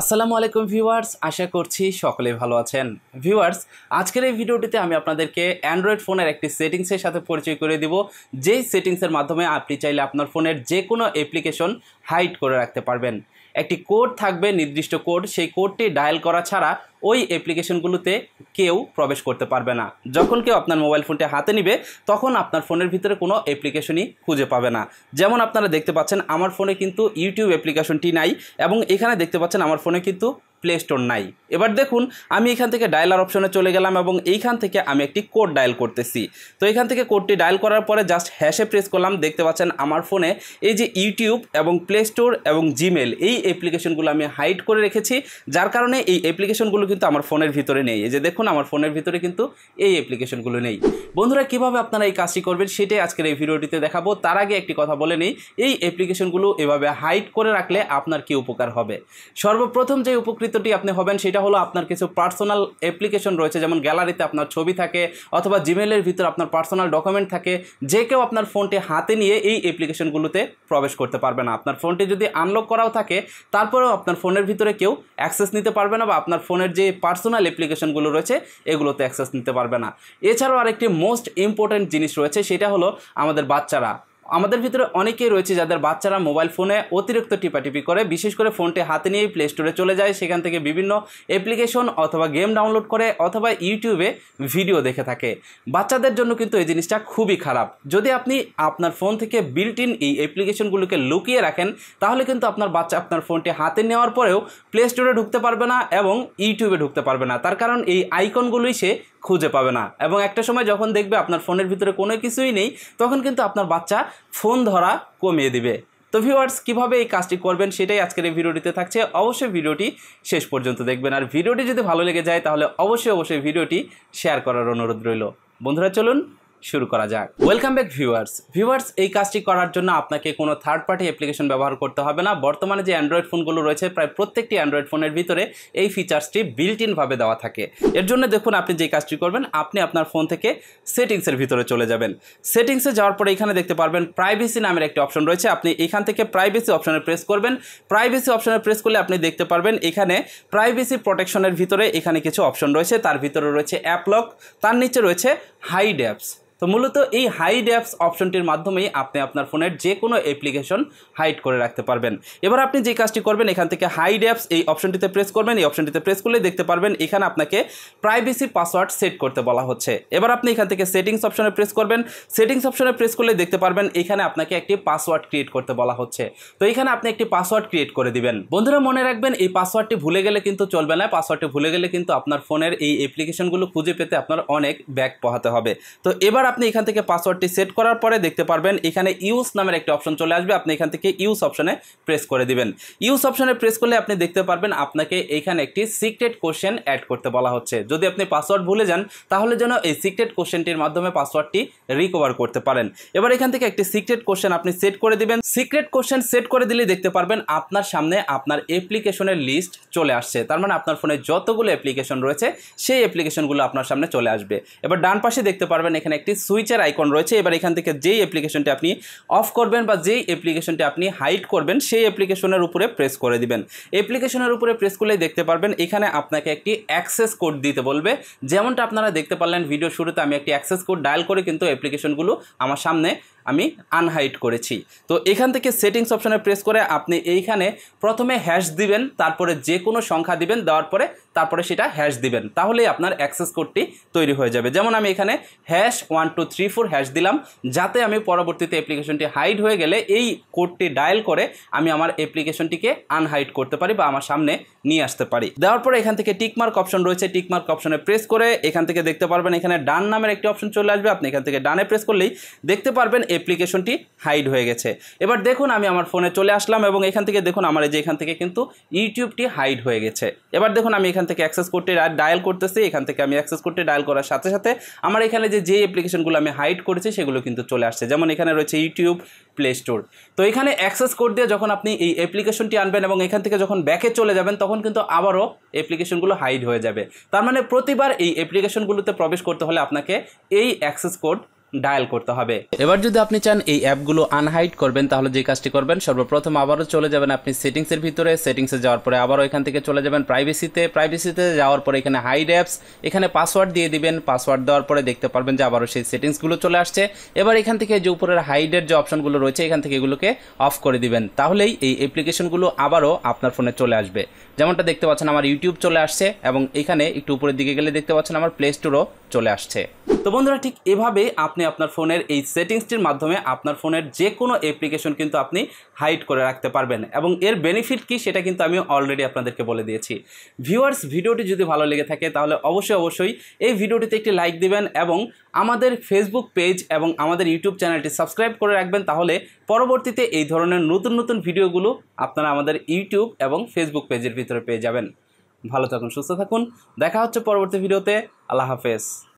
আসসালামু আলাইকুম ভিউয়ার্স আশা করছি সকলে ভালো আছেন ভিউয়ার্স আজকের এই ভিডিওটিতে আমি আপনাদেরকে অ্যান্ড্রয়েড ফোনের একটি সেটিংসের সাথে পরিচয় করে দিব যেই সেটিংসের মাধ্যমে আপনি চাইলে আপনার ফোনের যে কোনো অ্যাপ্লিকেশন হাইড করে রাখতে পারবেন একটি কোড থাকবে নির্দিষ্ট কোড সেই কোডটি ডায়াল করা ছাড়া ওই অ্যাপ্লিকেশনগুলোতে কেউ প্রবেশ করতে পারবে না যখন কেউ আপনার মোবাইল ফোনটি হাতে নিবে তখন আপনার ফোনের ভিতরে কোনো অ্যাপ্লিকেশনই খুঁজে পাবে না যেমন আপনারা দেখতে পাচ্ছেন আমার ফোনে কিন্তু ইউটিউব অ্যাপ্লিকেশনটি নাই এবং এখানে দেখতে পাচ্ছেন আমার ফোনে কিন্তু প্লে স্টোর নাই এবার দেখুন আমি এখান থেকে ডায়লার অপশনে চলে গেলাম এবং এইখান থেকে আমি একটি কোড ডায়াল করতেছি তো এখান থেকে কোডটি ডায়াল করার পরে জাস্ট হ্যাশে প্রেস করলাম দেখতে পাচ্ছেন আমার ফোনে এই যে ইউটিউব এবং প্লে স্টোর এবং জিমেল এই অ্যাপ্লিকেশনগুলো আমি হাইড করে রেখেছি যার কারণে এই অ্যাপ্লিকেশনগুলো কিন্তু আমার ফোনের ভিতরে নেই এই যে দেখুন আমার ফোনের ভিতরে কিন্তু এই অ্যাপ্লিকেশনগুলো নেই বন্ধুরা কিভাবে আপনারা এই কাজটি করবেন সেটাই আজকের এই ভিডিওটিতে দেখাবো তার আগে একটি কথা বলে নেই এই অ্যাপ্লিকেশনগুলো এভাবে হাইড করে রাখলে আপনার কি উপকার হবে সর্বপ্রথম যে উপকৃত উপকৃতটি আপনি হবেন সেটা হলো আপনার কিছু পার্সোনাল অ্যাপ্লিকেশন রয়েছে যেমন গ্যালারিতে আপনার ছবি থাকে অথবা জিমেলের ভিতর আপনার পার্সোনাল ডকুমেন্ট থাকে যে কেউ আপনার ফোনটি হাতে নিয়ে এই অ্যাপ্লিকেশনগুলোতে প্রবেশ করতে পারবে না আপনার ফোনটি যদি আনলক করাও থাকে তারপরেও আপনার ফোনের ভিতরে কেউ অ্যাক্সেস নিতে পারবে না বা আপনার ফোনের যে পার্সোনাল অ্যাপ্লিকেশনগুলো রয়েছে এগুলোতে অ্যাক্সেস নিতে পারবে না এছাড়াও আরেকটি মোস্ট ইম্পর্ট্যান্ট জিনিস রয়েছে সেটা হলো আমাদের বাচ্চারা আমাদের ভিতরে অনেকেই রয়েছে যাদের বাচ্চারা মোবাইল ফোনে অতিরিক্ত টিপাটিপি করে বিশেষ করে ফোনটি হাতে নিয়েই প্লে স্টোরে চলে যায় সেখান থেকে বিভিন্ন অ্যাপ্লিকেশন অথবা গেম ডাউনলোড করে অথবা ইউটিউবে ভিডিও দেখে থাকে বাচ্চাদের জন্য কিন্তু এই জিনিসটা খুবই খারাপ যদি আপনি আপনার ফোন থেকে বিল্ট ইন এই অ্যাপ্লিকেশনগুলোকে লুকিয়ে রাখেন তাহলে কিন্তু আপনার বাচ্চা আপনার ফোনটি হাতে নেওয়ার পরেও প্লে স্টোরে ঢুকতে পারবে না এবং ইউটিউবে ঢুকতে পারবে না তার কারণ এই আইকনগুলোই সে খুঁজে পাবে না এবং একটা সময় যখন দেখবে আপনার ফোনের ভিতরে কোনো কিছুই নেই তখন কিন্তু আপনার বাচ্চা ফোন ধরা কমিয়ে দিবে তো ভিউয়ার্স কীভাবে এই কাজটি করবেন সেটাই আজকের এই ভিডিওটিতে থাকছে অবশ্যই ভিডিওটি শেষ পর্যন্ত দেখবেন আর ভিডিওটি যদি ভালো লেগে যায় তাহলে অবশ্যই অবশ্যই ভিডিওটি শেয়ার করার অনুরোধ রইল বন্ধুরা চলুন শুরু করা যাক ওয়েলকাম ব্যাক ভিউয়ার্স ভিউয়ার্স এই কাজটি করার জন্য আপনাকে কোনো থার্ড পার্টি অ্যাপ্লিকেশন ব্যবহার করতে হবে না বর্তমানে যে অ্যান্ড্রয়েড ফোনগুলো রয়েছে প্রায় প্রত্যেকটি অ্যান্ড্রয়েড ফোনের ভিতরে এই ফিচার্সটি বিল্ট ইনভাবে দেওয়া থাকে এর জন্য দেখুন আপনি যে কাজটি করবেন আপনি আপনার ফোন থেকে সেটিংসের ভিতরে চলে যাবেন সেটিংসে যাওয়ার পরে এখানে দেখতে পারবেন প্রাইভেসি নামের একটি অপশন রয়েছে আপনি এখান থেকে প্রাইভেসি অপশনে প্রেস করবেন প্রাইভেসি অপশনে প্রেস করলে আপনি দেখতে পারবেন এখানে প্রাইভেসি প্রোটেকশনের ভিতরে এখানে কিছু অপশন রয়েছে তার ভিতরে রয়েছে অ্যাপলক তার নিচে রয়েছে হাইড অ্যাপস তো মূলত এই হাইড অ্যাপস অপশনটির মাধ্যমেই আপনি আপনার ফোনের যে কোনো অ্যাপ্লিকেশন হাইড করে রাখতে পারবেন এবার আপনি যে কাজটি করবেন এখান থেকে হাইড অ্যাপস এই অপশনটিতে প্রেস করবেন এই অপশনটিতে প্রেস করলে দেখতে পারবেন এখানে আপনাকে প্রাইভেসি পাসওয়ার্ড সেট করতে বলা হচ্ছে এবার আপনি এখান থেকে সেটিংস অপশনে প্রেস করবেন সেটিংস অপশনে প্রেস করলে দেখতে পারবেন এখানে আপনাকে একটি পাসওয়ার্ড ক্রিয়েট করতে বলা হচ্ছে তো এখানে আপনি একটি পাসওয়ার্ড ক্রিয়েট করে দিবেন বন্ধুরা মনে রাখবেন এই পাসওয়ার্ডটি ভুলে গেলে কিন্তু চলবে না পাসওয়ার্ডটি ভুলে গেলে কিন্তু আপনার ফোনের এই অ্যাপ্লিকেশনগুলো খুঁজে পেতে আপনার অনেক ব্যাগ পোহাতে হবে তো এবার আপনি এখান থেকে পাসওয়ার্ডটি সেট করার পরে দেখতে পারবেন এখানে ইউজ নামের একটি অপশন চলে আসবে আপনি এখান থেকে ইউজ অপশনে প্রেস করে দিবেন ইউজ অপশনে প্রেস করলে আপনি দেখতে পারবেন আপনাকে এখানে একটি সিক্রেট কোশ্চেন অ্যাড করতে বলা হচ্ছে যদি আপনি পাসওয়ার্ড ভুলে যান তাহলে যেন এই সিক্রেট কোশ্চেনটির মাধ্যমে পাসওয়ার্ডটি রিকভার করতে পারেন এবার এখান থেকে একটি সিক্রেট কোশ্চেন আপনি সেট করে দিবেন সিক্রেট কোশ্চেন সেট করে দিলে দেখতে পারবেন আপনার সামনে আপনার অ্যাপ্লিকেশনের লিস্ট চলে আসছে তার মানে আপনার ফোনে যতগুলো অ্যাপ্লিকেশন রয়েছে সেই অ্যাপ্লিকেশনগুলো আপনার সামনে চলে আসবে এবার ডান পাশে দেখতে পারবেন এখানে একটি সুইচের আইকন রয়েছে এবার এখান থেকে যেই অ্যাপ্লিকেশনটি আপনি অফ করবেন বা যেই অ্যাপ্লিকেশনটি আপনি হাইড করবেন সেই অ্যাপ্লিকেশনের উপরে প্রেস করে দিবেন অ্যাপ্লিকেশনের উপরে প্রেস করলেই দেখতে পারবেন এখানে আপনাকে একটি অ্যাক্সেস কোড দিতে বলবে যেমনটা আপনারা দেখতে পারলেন ভিডিও শুরুতে আমি একটি অ্যাক্সেস কোড ডায়াল করে কিন্তু অ্যাপ্লিকেশনগুলো আমার সামনে আমি আনহাইড করেছি তো এখান থেকে সেটিংস অপশানে প্রেস করে আপনি এইখানে প্রথমে হ্যাশ দিবেন তারপরে যে কোনো সংখ্যা দিবেন দেওয়ার পরে তারপরে সেটা হ্যাশ দিবেন তাহলে আপনার অ্যাক্সেস কোডটি তৈরি হয়ে যাবে যেমন আমি এখানে hash one two three four hash দিলাম যাতে আমি পরবর্তীতে অ্যাপ্লিকেশনটি হাইড হয়ে গেলে এই কোডটি ডায়াল করে আমি আমার অ্যাপ্লিকেশনটিকে আনহাইড করতে পারি বা আমার সামনে নিয়ে আসতে পারি দেওয়ার পরে এখান থেকে টিকমার্ক অপশন রয়েছে টিকমার্ক অপশনে প্রেস করে এখান থেকে দেখতে পারবেন এখানে ডান নামের একটি অপশন চলে আসবে আপনি এখান থেকে ডানে প্রেস করলেই দেখতে পারবেন অ্যাপ্লিকেশনটি হাইড হয়ে গেছে এবার দেখুন আমি আমার ফোনে চলে আসলাম এবং এখান থেকে দেখুন আমার এই যে এখান থেকে কিন্তু ইউটিউবটি হাইড হয়ে গেছে এবার দেখুন আমি এখান থেকে অ্যাক্সেস করতে ডায়াল করতেছি এখান থেকে আমি অ্যাক্সেস করতে ডায়াল করার সাথে সাথে আমার এখানে যে যে অ্যাপ্লিকেশনগুলো আমি হাইড করেছি সেগুলো কিন্তু চলে আসছে যেমন এখানে রয়েছে ইউটিউব প্লে স্টোর তো এখানে অ্যাক্সেস কোড দিয়ে যখন আপনি এই অ্যাপ্লিকেশনটি আনবেন এবং এখান থেকে যখন ব্যাকে চলে যাবেন তখন কিন্তু আবারও অ্যাপ্লিকেশনগুলো হাইড হয়ে যাবে তার মানে প্রতিবার এই অ্যাপ্লিকেশনগুলোতে প্রবেশ করতে হলে আপনাকে এই অ্যাক্সেস কোড ডায়াল করতে হবে এবার যদি আপনি চান এই অ্যাপগুলো আনহাইড করবেন তাহলে যে কাজটি করবেন সর্বপ্রথম আবারও চলে যাবেন আপনি সেটিংসের ভিতরে সেটিংসে যাওয়ার পরে আবারও এখান থেকে চলে যাবেন প্রাইভেসিতে প্রাইভেসিতে যাওয়ার পরে এখানে হাইড অ্যাপস এখানে পাসওয়ার্ড দিয়ে দিবেন পাসওয়ার্ড দেওয়ার পরে দেখতে পারবেন যে আবারও সেই সেটিংসগুলো চলে আসছে এবার এখান থেকে যে উপরের হাইডের যে অপশনগুলো রয়েছে এখান থেকে এগুলোকে অফ করে দিবেন তাহলেই এই অ্যাপ্লিকেশনগুলো আবারও আপনার ফোনে চলে আসবে যেমনটা দেখতে পাচ্ছেন আমার ইউটিউব চলে আসছে এবং এখানে একটু উপরের দিকে গেলে দেখতে পাচ্ছেন আমার প্লে স্টোরও চলে আসছে তো বন্ধুরা ঠিক এভাবে আপনি আপনি আপনার ফোনের এই সেটিংসটির মাধ্যমে আপনার ফোনের যে কোনো অ্যাপ্লিকেশন কিন্তু আপনি হাইড করে রাখতে পারবেন এবং এর বেনিফিট কি সেটা কিন্তু আমি অলরেডি আপনাদেরকে বলে দিয়েছি ভিউয়ার্স ভিডিওটি যদি ভালো লেগে থাকে তাহলে অবশ্যই অবশ্যই এই ভিডিওটিতে একটি লাইক দিবেন এবং আমাদের ফেসবুক পেজ এবং আমাদের ইউটিউব চ্যানেলটি সাবস্ক্রাইব করে রাখবেন তাহলে পরবর্তীতে এই ধরনের নতুন নতুন ভিডিওগুলো আপনারা আমাদের ইউটিউব এবং ফেসবুক পেজের ভিতরে পেয়ে যাবেন ভালো থাকুন সুস্থ থাকুন দেখা হচ্ছে পরবর্তী ভিডিওতে আল্লাহ হাফেজ